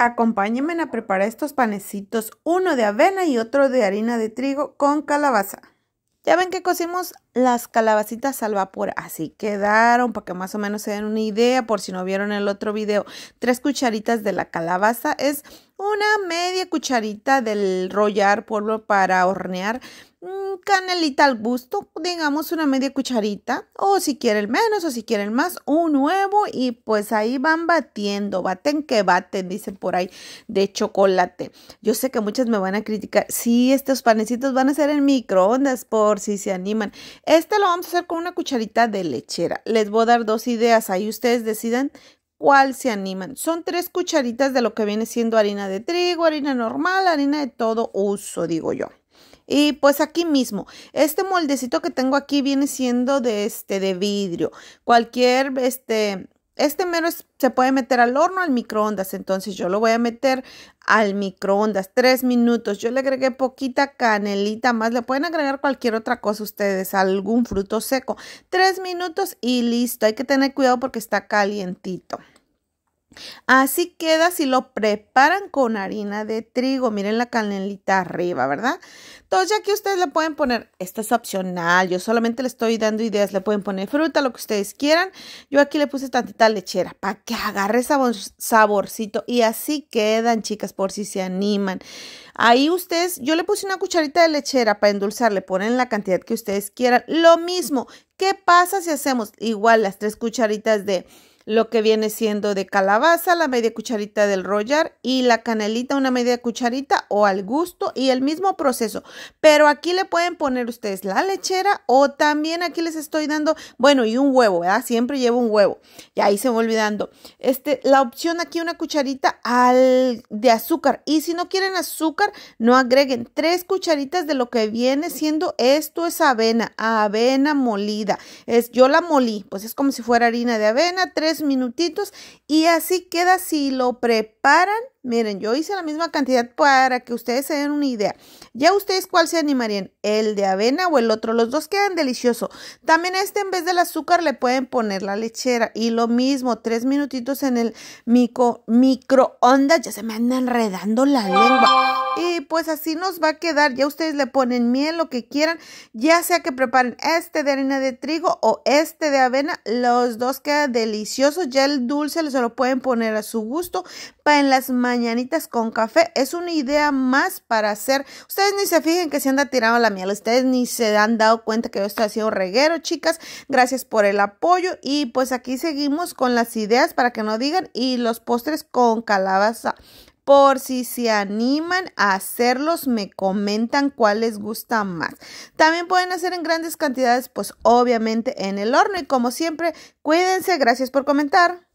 Acompáñenme a preparar estos panecitos, uno de avena y otro de harina de trigo con calabaza. Ya ven que cocimos las calabacitas al vapor. Así quedaron para que más o menos se den una idea por si no vieron el otro video. Tres cucharitas de la calabaza es una media cucharita del rollar Pueblo para hornear. Mm, canelita al gusto, digamos una media cucharita, o si quieren menos, o si quieren más, un huevo, y pues ahí van batiendo, baten que baten, dicen por ahí, de chocolate. Yo sé que muchas me van a criticar, si estos panecitos van a ser en microondas, por si se animan. Este lo vamos a hacer con una cucharita de lechera. Les voy a dar dos ideas, ahí ustedes deciden cuál se animan. Son tres cucharitas de lo que viene siendo harina de trigo, harina normal, harina de todo uso, digo yo. Y pues aquí mismo, este moldecito que tengo aquí viene siendo de este de vidrio. Cualquier este este mero se puede meter al horno, al microondas. Entonces yo lo voy a meter al microondas. Tres minutos. Yo le agregué poquita canelita más. Le pueden agregar cualquier otra cosa ustedes. Algún fruto seco. Tres minutos y listo. Hay que tener cuidado porque está calientito. Así queda si lo preparan con harina de trigo. Miren la canelita arriba, ¿verdad? Entonces, ya que ustedes le pueden poner, Esto es opcional, yo solamente le estoy dando ideas, le pueden poner fruta, lo que ustedes quieran. Yo aquí le puse tantita lechera para que agarre sabor, saborcito y así quedan, chicas, por si se animan. Ahí ustedes, yo le puse una cucharita de lechera para endulzar, le ponen la cantidad que ustedes quieran. Lo mismo, ¿qué pasa si hacemos igual las tres cucharitas de lo que viene siendo de calabaza, la media cucharita del rollar y la canelita, una media cucharita o al gusto y el mismo proceso. Pero aquí le pueden poner ustedes la lechera o también aquí les estoy dando, bueno, y un huevo, ¿verdad? Siempre llevo un huevo. Y ahí se me olvidando. Este, la opción aquí una cucharita de azúcar. Y si no quieren azúcar, no agreguen tres cucharitas de lo que viene siendo esto es avena, avena molida. Es yo la molí, pues es como si fuera harina de avena, tres minutitos y así queda si lo preparan Miren, yo hice la misma cantidad para que ustedes se den una idea. Ya ustedes cuál se animarían, el de avena o el otro. Los dos quedan deliciosos. También este en vez del azúcar le pueden poner la lechera. Y lo mismo, tres minutitos en el micro, microondas. Ya se me anda enredando la lengua. Y pues así nos va a quedar. Ya ustedes le ponen miel, lo que quieran. Ya sea que preparen este de harina de trigo o este de avena. Los dos quedan deliciosos. Ya el dulce se lo pueden poner a su gusto. Para en las mañanas mañanitas con café es una idea más para hacer. Ustedes ni se fijen que se anda tirando la miel, ustedes ni se han dado cuenta que yo estoy haciendo reguero, chicas. Gracias por el apoyo y pues aquí seguimos con las ideas para que no digan y los postres con calabaza por si se animan a hacerlos, me comentan cuál les gusta más. También pueden hacer en grandes cantidades, pues obviamente en el horno. Y como siempre, cuídense. Gracias por comentar.